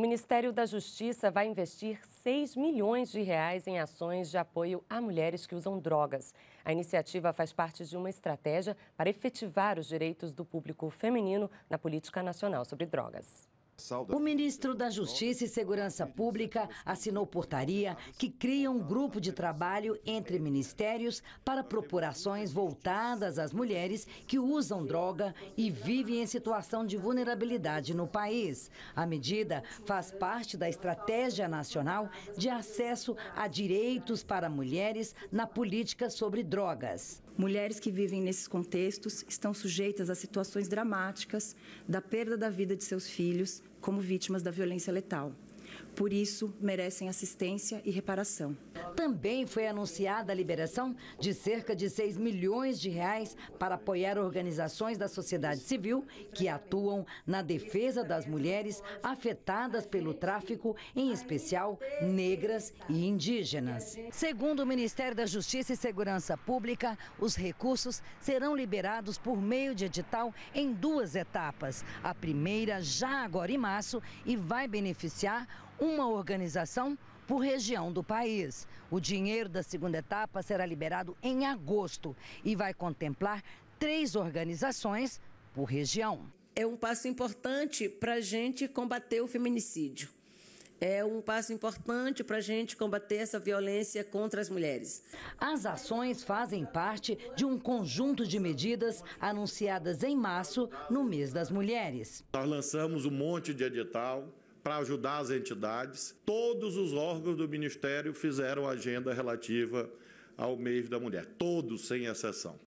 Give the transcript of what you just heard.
O Ministério da Justiça vai investir 6 milhões de reais em ações de apoio a mulheres que usam drogas. A iniciativa faz parte de uma estratégia para efetivar os direitos do público feminino na política nacional sobre drogas. O ministro da Justiça e Segurança Pública assinou portaria que cria um grupo de trabalho entre ministérios para propor ações voltadas às mulheres que usam droga e vivem em situação de vulnerabilidade no país. A medida faz parte da Estratégia Nacional de Acesso a Direitos para Mulheres na Política sobre Drogas. Mulheres que vivem nesses contextos estão sujeitas a situações dramáticas da perda da vida de seus filhos, como vítimas da violência letal. Por isso, merecem assistência e reparação. Também foi anunciada a liberação de cerca de 6 milhões de reais para apoiar organizações da sociedade civil que atuam na defesa das mulheres afetadas pelo tráfico, em especial negras e indígenas. Segundo o Ministério da Justiça e Segurança Pública, os recursos serão liberados por meio de edital em duas etapas. A primeira já agora em março e vai beneficiar uma organização por região do país. O dinheiro da segunda etapa será liberado em agosto e vai contemplar três organizações por região. É um passo importante para a gente combater o feminicídio. É um passo importante para a gente combater essa violência contra as mulheres. As ações fazem parte de um conjunto de medidas anunciadas em março, no mês das mulheres. Nós lançamos um monte de edital, para ajudar as entidades. Todos os órgãos do Ministério fizeram agenda relativa ao mês da mulher, todos sem exceção.